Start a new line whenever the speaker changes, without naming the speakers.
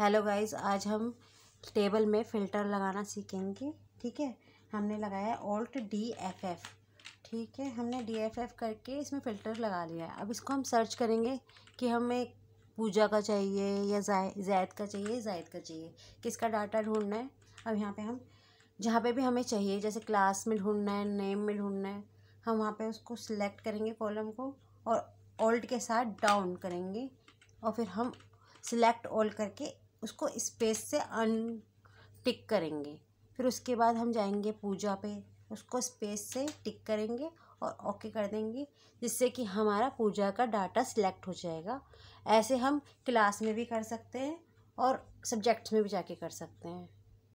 hello guys आज हम table में फ़िल्टर लगाना सीखेंगे ठीक है हमने लगाया ओल्ट डी एफ एफ ठीक है हमने डी एफ एफ करके इसमें फ़िल्टर लगा लिया है अब इसको हम सर्च करेंगे कि हमें पूजा का चाहिए या जायद का चाहिए जायद का चाहिए किसका डाटा ढूंढना है अब यहाँ पे हम जहाँ पे भी हमें चाहिए जैसे क्लास में ढूंढना है नेम में ढूंढना है हम वहाँ पे उसको सिलेक्ट करेंगे कॉलम को और ओल्ट के साथ डाउन करेंगे और फिर हम सिलेक्ट ऑल करके उसको स्पेस से अन टिक करेंगे फिर उसके बाद हम जाएंगे पूजा पे उसको स्पेस से टिक करेंगे और ओके कर देंगे जिससे कि हमारा पूजा का डाटा सिलेक्ट हो जाएगा ऐसे हम क्लास में भी कर सकते हैं और सब्जेक्ट्स में भी जाके कर सकते हैं